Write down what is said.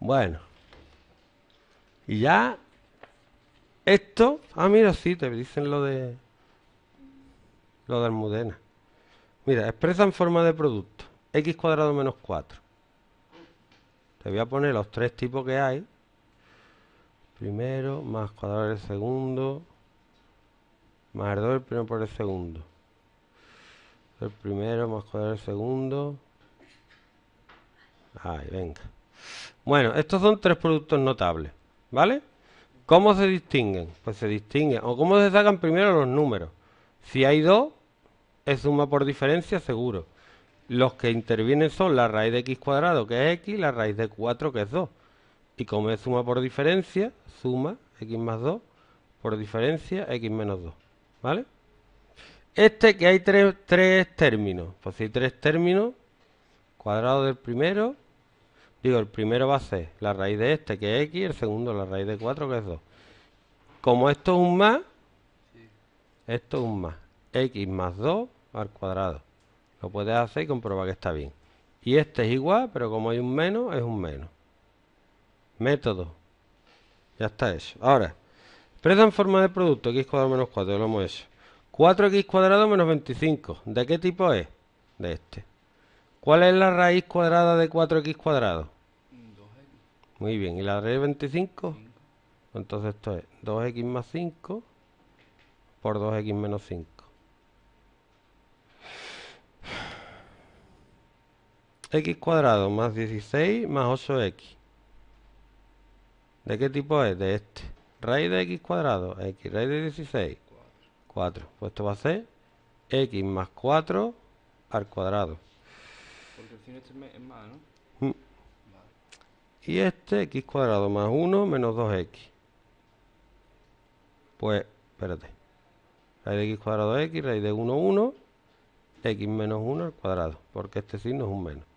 Bueno. Y ya. Esto. Ah, mira, sí, te dicen lo de. Lo de Almudena. Mira, expresa en forma de producto. X cuadrado menos 4. Te voy a poner los tres tipos que hay. Primero, más cuadrado del segundo. Más el primero por el segundo. El primero más cuadrado del segundo. Ahí, venga. Bueno, estos son tres productos notables, ¿vale? ¿Cómo se distinguen? Pues se distinguen. ¿O cómo se sacan primero los números? Si hay dos, es suma por diferencia seguro. Los que intervienen son la raíz de x cuadrado, que es x, la raíz de 4, que es 2. Y como es suma por diferencia, suma x más 2 por diferencia x menos 2. ¿Vale? Este que hay tres, tres términos. Pues si hay tres términos, cuadrado del primero, el primero va a ser la raíz de este, que es x, el segundo la raíz de 4, que es 2. Como esto es un más, esto es un más. x más 2 al cuadrado. Lo puedes hacer y comprobar que está bien. Y este es igual, pero como hay un menos, es un menos. Método. Ya está eso. Ahora, expresa en forma de producto x cuadrado menos 4, lo hemos hecho. 4x cuadrado menos 25. ¿De qué tipo es? De este. ¿Cuál es la raíz cuadrada de 4x cuadrado? Muy bien, ¿y la raíz de 25? Entonces esto es 2x más 5 por 2x menos 5. x cuadrado más 16 más 8x. ¿De qué tipo es? De este. Raíz de x cuadrado, x raíz de 16, 4. Pues esto va a ser x más 4 al cuadrado. Porque el cine este es más, ¿no? Mm y este x cuadrado más 1 menos 2x. Pues, espérate. Raíz de x cuadrado x, raíz de 1, 1, x menos 1 al cuadrado, porque este signo es un menos.